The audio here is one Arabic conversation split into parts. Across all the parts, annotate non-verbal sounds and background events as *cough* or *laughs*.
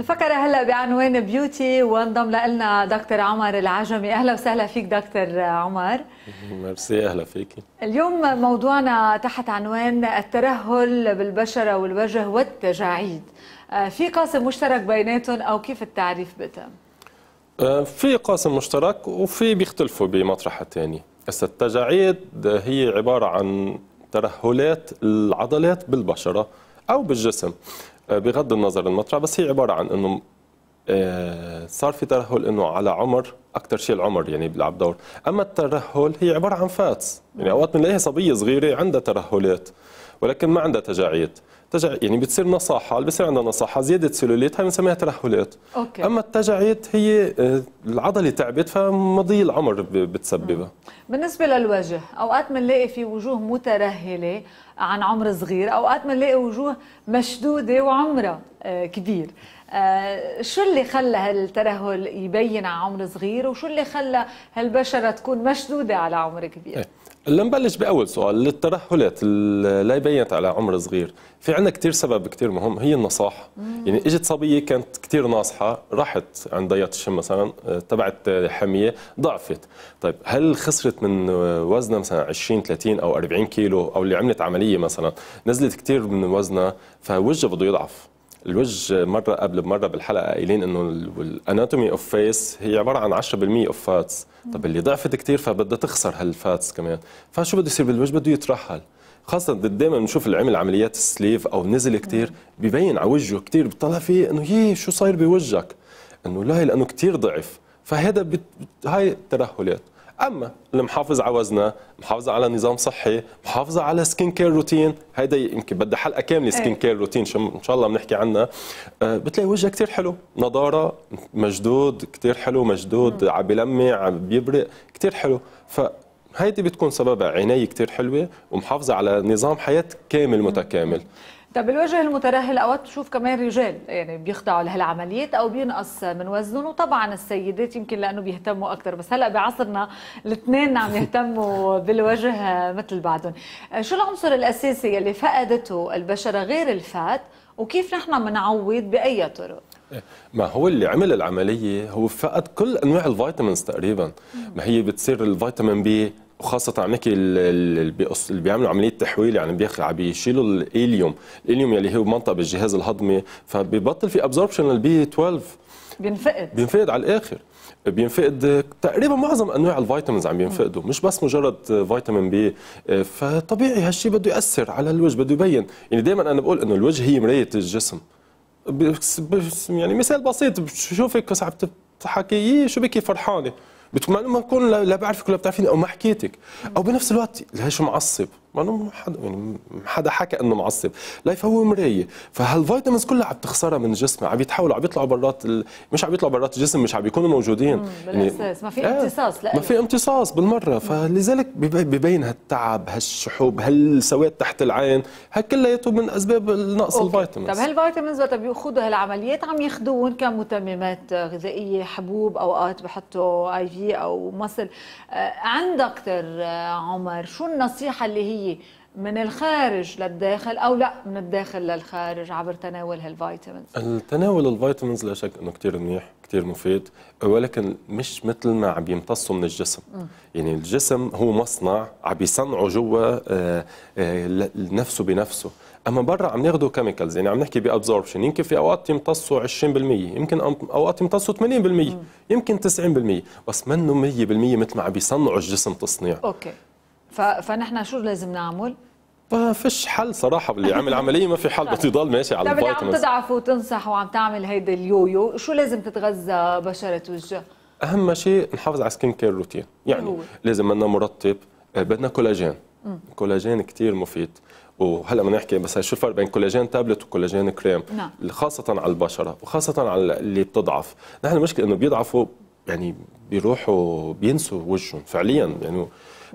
الفقرة هلا بعنوان بيوتي وانضم لنا دكتور عمر العجمي اهلا وسهلا فيك دكتور عمر ميرسي اهلا فيكي اليوم موضوعنا تحت عنوان الترهل بالبشرة والوجه والتجاعيد آه، في قاسم مشترك بيناتهم او كيف التعريف بتم؟ آه، في قاسم مشترك وفي بيختلفوا بمطرح الثاني هسا التجاعيد هي عبارة عن ترهلات العضلات بالبشرة او بالجسم بغض النظر المطرح بس هي عباره عن انه آه، صار في ترهل انه على عمر اكثر شيء العمر يعني بيلعب دور، اما الترهل هي عباره عن فاتس، يعني اوقات بنلاقيها صبيه صغيره عندها ترهلات ولكن ما عندها تجاعيد، تجع يعني بتصير نصاحه بصير عندنا نصاحه زياده سلوليت هاي بنسميها ترهلات أوكي. اما التجاعيد هي آه، العضله تعبت فمضي العمر بتسببها بالنسبه للوجه اوقات بنلاقي في وجوه مترهله عن عمر صغير اوقات بنلاقي وجوه مشدوده وعمرها آه، كبير آه، شو اللي خلى هالترهل يبين على عمر صغير وشو اللي خلى هالبشره تكون مشدوده على عمر كبير؟ إيه. لنبلش باول سؤال للترهلات اللي بينت على عمر صغير في عندنا كثير سبب كثير مهم هي النصاح مم. يعني اجت صبيه كانت كثير ناصحه راحت عند ضيات الشم مثلا تبعت حميه ضعفت طيب هل خسرت من وزنها مثلا 20 30 او 40 كيلو او اللي عملت عمليه مثلا نزلت كثير من وزنها فوجه بده يضعف الوجه مره قبل بمره بالحلقه قايلين انه الاناتومي اوف فيس هي عباره عن 10% اوف فاتس طب اللي ضعفت كثير فبدها تخسر هالفاتس كمان فشو بده يصير بالوجه بده يترحل خاصة دائما بنشوف اللي عمل عمليات السليف او نزل كثير ببين على وجهه كثير بتطلع فيه انه يي شو صاير بوجهك انه لا لانه كثير ضعف فهذا بت... هاي الترهلات اما المحافظ على وزنها محافظه على نظام صحي محافظه على سكين كير روتين هيدا يمكن بدها حلقه كامله سكين كير روتين ان شاء الله بنحكي عنها آه، بتلاقي وجهها كثير حلو نضاره مجدود كثير حلو مجدود عم بلمع عم بيبرق كثير حلو ف هيدي بتكون سببها عناية كتير حلوة ومحافظة على نظام حياة كامل متكامل طب الوجه المترهل اوقات تشوف كمان رجال يعني بيخضعوا لهالعمليات او بينقص من وزنهم وطبعا السيدات يمكن لانه بيهتموا اكثر بس هلا بعصرنا الاثنين عم يهتموا *laughs* بالوجه مثل بعضهم آه، شو العنصر الاساسي اللي فقدته البشره غير الفات وكيف نحن بنعوض باي طرق ما هو اللي عمل العملية هو فقد كل أنواع الفيتامينز تقريبا ما هي بتصير الفيتامين بي وخاصة عم نحكي اللي بيعملوا عملية تحويل يعني عم بيشيلوا الإيليوم، الإيليوم يلي هو منطقة بالجهاز الهضمي فبيبطل في ابزوربشن للبي 12 بينفقد بينفقد على الآخر بينفقد تقريبا معظم انواع الفيتامينز عم بينفقدوا مش بس مجرد فيتامين بي فطبيعي هالشيء بده ياثر على الوجه بده يبين يعني دائما انا بقول انه الوجه هي مرايه الجسم يعني مثال بسيط بس عم تحكي شو بكي فرحانه بتقول ما بكون لا بعرفك ولا بتعرفيني او ما حكيتك او بنفس الوقت ليش معصب ما انه حدا يعني حدا حكى انه معصب، لايف هو مرايه، فهالفيتامينز كلها عم تخسرها من جسمي، عم يتحولوا عم بيطلعوا برات ال... مش عم يطلعوا برات الجسم مش عم بيكونوا موجودين يعني بالاساس يعني... ما في إيه. امتصاص لا ما في امتصاص بالمره، فلذلك ببين هالتعب، هالشحوب، هالسواد تحت العين، هالكلياته من اسباب نقص الفيتامينز طيب هالفيتامينز وقت بياخذوا هالعمليات عم ياخذوهم كمتممات غذائيه، حبوب اوقات بحطوا اي في او مصل، آه، عندك دكتور آه، عمر شو النصيحه اللي هي هي من الخارج للداخل او لا من الداخل للخارج عبر تناول هالفيتامينز التناول الفيتامينز لا شك انه كثير منيح كثير مفيد ولكن مش مثل ما عم يمتصوا من الجسم م. يعني الجسم هو مصنع عم يصنعه جوا آه، آه، نفسه بنفسه اما برا عم ناخذوا كيميكلز يعني عم نحكي بابزوربشن يمكن في اوقات يمتصوا 20% يمكن اوقات يمتصوا 80% م. يمكن 90% بس منه 100% مثل ما عم بيصنعوا الجسم تصنيع اوكي فنحن شو لازم نعمل؟ ما فيش حل صراحة باللي عمل عملية ما في حل يضل *laughs* ماشي على الفيتامينز عم تضعف وتنصح وعم تعمل هيدا اليويو شو لازم تتغذى بشرة وجه؟ أهم شيء نحافظ على سكين كير روتين يعني هو. لازم آه، بدنا مرطب بدنا كولاجين م. كولاجين كثير مفيد وهلا بدنا نحكي بس شو الفرق بين كولاجين تابلت وكولاجين كريم نعم. خاصة على البشرة وخاصة على اللي بتضعف نحن المشكلة إنه بيضعفوا يعني بيروحوا بينسوا وجههم فعليا يعني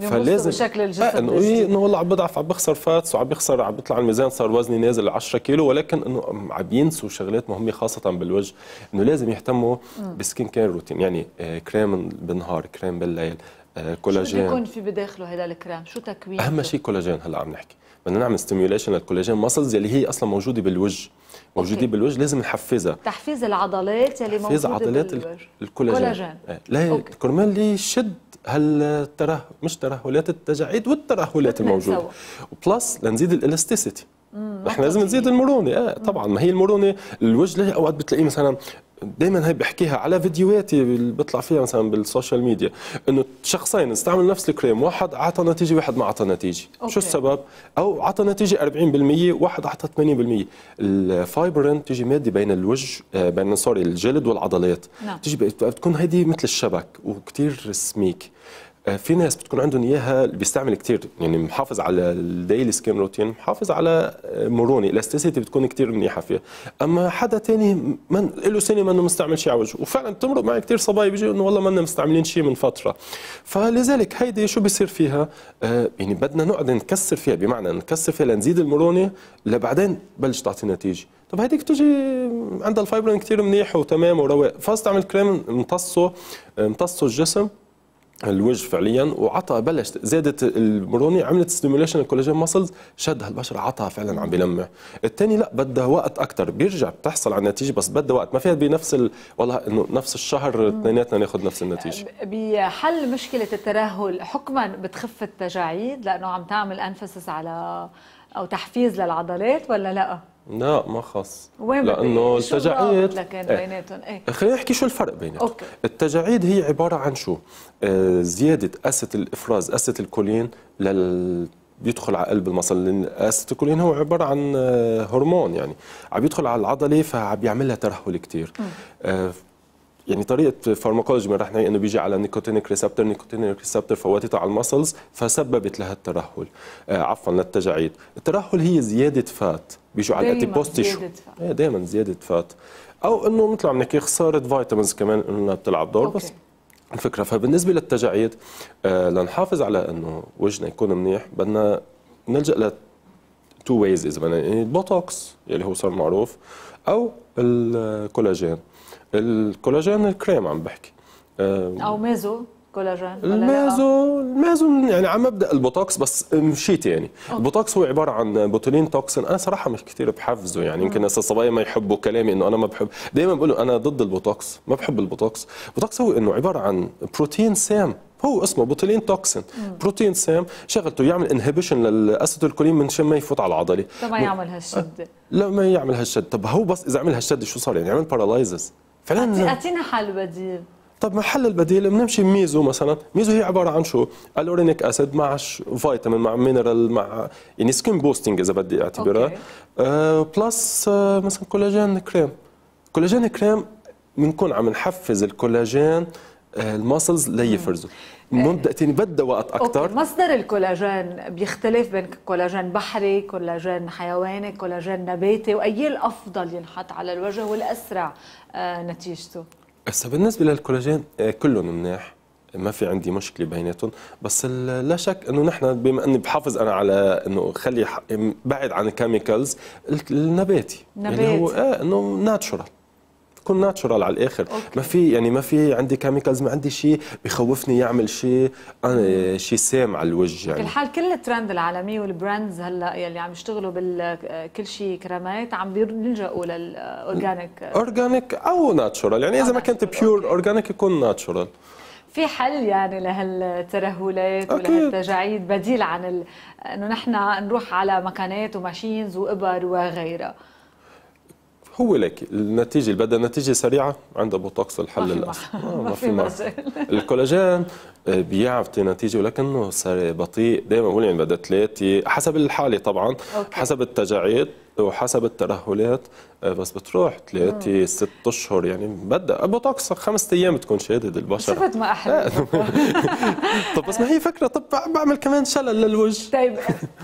فلازم بشكل الجسد آه، انه إيه، انه والله عم بضعف عم بخسر فاتس وعم بخسر عم بيطلع الميزان صار وزني نازل 10 كيلو ولكن انه عم ينسوا شغلات مهمه خاصه بالوجه انه لازم يهتموا بسكين كير روتين يعني آه، كريم بالنهار كريم بالليل آه، كولاجين شو بيكون في بداخله هذا الكريم شو تكوين اهم شيء كولاجين هلا عم نحكي بدنا نعمل ستيميوليشن للكولاجين ماسلز يلي هي اصلا موجوده بالوجه موجودين أوكي. بالوجه لازم نحفزها تحفيز العضلات يلي موجوده تحفيز عضلات الكولاجين, الكولاجين. لا كرمال يشد هالتره مش ترهلات التجاعيد والترهلات الموجوده بلس لنزيد الالاستيسيتي احنا لازم نزيد المرونه اه طبعا ما هي المرونه الوجه اوقات بتلاقيه مثلا دائما هي بحكيها على فيديوهاتي اللي بطلع فيها مثلا بالسوشيال ميديا انه شخصين استعملوا نفس الكريم واحد اعطى نتيجه واحد ما اعطى نتيجه أوكي. شو السبب او اعطى نتيجه 40% واحد اعطى 80% الفايبرين تيجي ماده بين الوجه آه، بين سوري الجلد والعضلات نعم. تيجي بتكون هيدي مثل الشبك وكثير سميك آه، في ناس بتكون عندهم اياها بيستعمل كثير يعني محافظ على الديلي سكين روتين محافظ على آه، مرونه الاستيسيتي بتكون كثير منيحه فيها اما حدا ثاني من له سنه ما انه مستعمل شيء على وجهه وفعلا بتمرق معي كثير صبايا بيجي انه والله ما انه مستعملين شيء من فتره فلذلك هيدي شو بيصير فيها آه، يعني بدنا نقعد نكسر فيها بمعنى نكسر فيها لنزيد المرونه لبعدين بلش تعطي نتيجه طب هيديك بتجي عندها الفايبرين كثير منيح وتمام ورواق فاستعمل كريم امتصه امتصه الجسم الوجه فعليا وعطى بلش زادت المروني عملت ستيموليشن الكولاجين ماسلز شد هالبشره عطى فعلا عم بلمع الثاني لا بدها وقت اكثر بيرجع بتحصل على النتيجه بس بدها وقت ما فيها بنفس ال... والله انه نفس الشهر اثنيناتنا ناخذ نفس النتيجه بحل مشكله الترهل حكما بتخف التجاعيد لانه عم تعمل انفسس على او تحفيز للعضلات ولا لا؟ لا ما خص وين لانه التجاعيد لكن ايه. بيناتهم ايه خلينا نحكي شو الفرق بيناتهم أوكي. التجاعيد هي عباره عن شو؟ آه زياده اسيت الافراز اسيت الكولين لل بيدخل على قلب المصل لان الكولين هو عباره عن آه، هرمون يعني عم يدخل على العضله فعم بيعمل لها ترهل كثير يعني طريقه فارماكولوجي من رحنا انه بيجي على نيكوتينيك ريسبتر نيكوتينيك ريسبتر فوتته على المسلز فسببت لها الترهل آه عفوا للتجاعيد الترهل هي زياده فات بيجوا على الاتيبوستيشو دائما زياده فات إيه، او انه مثل عم نحكي خساره فيتامينز كمان انها بتلعب دور أوكي. بس الفكره فبالنسبه للتجاعيد آه لنحافظ على انه وجهنا يكون منيح بدنا نلجا ل تو ويز اذا بدنا يعني البوتوكس يلي هو صار معروف او الكولاجين الكولاجين الكريم عم بحكي آه، او ميزو كولاجين المازو المازو يعني على مبدا البوتوكس بس مشيت يعني أوكي. البوتوكس هو عباره عن بوتولين توكسين انا صراحه مش كثير بحفزه يعني يمكن هسه الصبايا ما يحبوا كلامي انه انا ما بحب دائما بقولوا انا ضد البوتوكس ما بحب البوتوكس البوتوكس هو انه عباره عن بروتين سام هو اسمه بوتولين توكسين بروتين سام شغلته يعمل انهبيشن للاسيتيلكولين من شان ما يفوت على العضله ما يعمل هالشده آه، لا ما يعمل هالشد طب هو بس اذا عمل هالشد شو صار يعني عمل بارالايزس فلان اعطينا حل بديل طب ما حل البديل بنمشي ميزو مثلا ميزو هي عباره عن شو الورينيك اسيد مع فيتامين مع مينرال مع يعني سكين بوستنج اذا بدي اعتبرها آه بلس آه مثلا كولاجين كريم كولاجين كريم بنكون عم نحفز الكولاجين الماسلز آه، ليفرزوا بدها وقت اكثر مصدر الكولاجين بيختلف بين كولاجين بحري كولاجين حيواني كولاجين نباتي واي الافضل ينحط على الوجه والاسرع آه، نتيجته هسه بالنسبه للكولاجين آه، كلهم منيح ما في عندي مشكله بيناتهم بس لا شك انه نحن بما اني بحافظ انا على انه خلي بعد عن الكيميكلز النباتي يعني نباتي. يعني هو اه انه ناتشورال تكون ناتشورال على الاخر أوكي. ما في يعني ما في عندي كيميكلز ما عندي شيء بخوفني يعمل شيء انا شيء سام على الوجه يعني بالحال كل الترند العالمي والبراندز هلا يلي عم يشتغلوا بالكل شيء كرامات عم بيلجأوا للاورجانيك اورجانيك او ناتشورال يعني اذا ما كنت بيور اورجانيك يكون ناتشورال في حل يعني لهالترهلات ولهالتجاعيد بديل عن انه نحن نروح على مكانات وماشينز وابر وغيرها هو لك النتيجه اللي بدها نتيجه سريعه عندها بوتوكس الحل الاسهل ما, في مجال آه، *laughs* الكولاجين آه، بيعطي نتيجه ولكنه بطيء دائما بقول يعني بدها ثلاثه حسب الحاله طبعا أوكي. حسب التجاعيد وحسب الترهلات آه، بس بتروح ثلاثة ست اشهر يعني بدها بوتوكس خمس ايام بتكون شادد البشره شفت ما احلى آه. *laughs* طب بس ما هي فكره طب بعمل كمان شلل للوجه طيب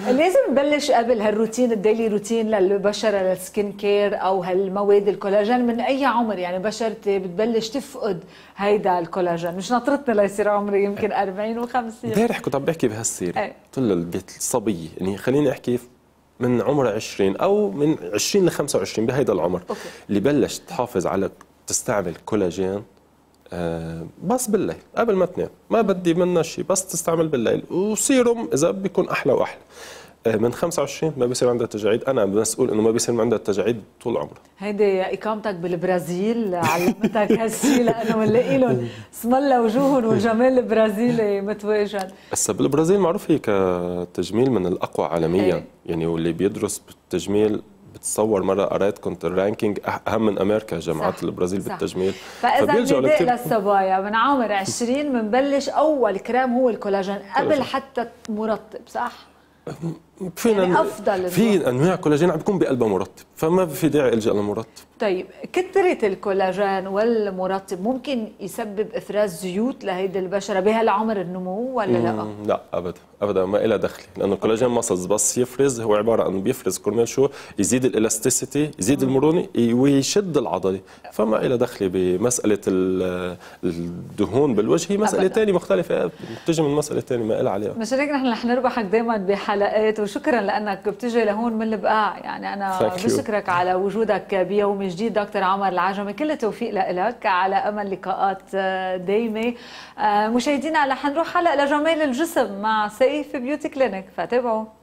لازم نبلش قبل هالروتين الديلي روتين للبشره للسكين كير او هالمواد الكولاجين من اي عمر يعني بشرتي بتبلش تفقد هيدا الكولاجين مش ناطرتنا ليصير عمري يمكن 40 و50 امبارح كنت عم بحكي بهالسيره إيه. قلت للبيت الصبيه يعني خليني احكي من عمر 20 او من 20 ل 25 بهيدا العمر أوكي. اللي بلش تحافظ على تستعمل كولاجين آه، بس بالليل قبل ما تنام ما بدي منها شيء بس تستعمل بالليل وسيروم اذا بيكون احلى واحلى آه، من 25 ما بيصير عندها تجاعيد انا مسؤول انه ما بيصير عندها تجاعيد طول عمرها هيدي اقامتك بالبرازيل علمتك هالشيء لانه بنلاقي لهم اسم الله وجوههم والجمال البرازيلي متواجد هسا بالبرازيل معروف هي كتجميل من الاقوى عالميا إيه. يعني واللي بيدرس بالتجميل بتصور مره قريت كنت الرانكينج اهم من امريكا جامعات البرازيل صح. بالتجميل فاذا بنبدا للصبايا من عمر 20 بنبلش اول كريم هو الكولاجين قبل حتى مرطب صح فينا يعني افضل في انواع كولاجين عم بيكون بقلبها مرطب فما في داعي الجا للمرطب طيب كثره الكولاجين والمرطب ممكن يسبب افراز زيوت لهيدي البشره بهالعمر النمو ولا لا لا ابدا ابدا ما لها دخل لانه الكولاجين ماسلز بس يفرز هو عباره عن بيفرز كرمال شو يزيد الالاستيسيتي يزيد المرونه ويشد العضله فما لها دخل بمساله الدهون بالوجه هي مساله ثانيه مختلفه بتجي من مساله ثانيه ما لها عليها مشان هيك نحن رح نربحك دائما بحلقات وشكرا لانك بتجي لهون من البقاع يعني انا بشكرك على وجودك بيوم جديد دكتور عمر العجمي كل التوفيق لك على امل لقاءات آه، دايمه آه، مشاهدينا رح نروح هلا لجمال الجسم مع سيف بيوتي كلينك فتابعوا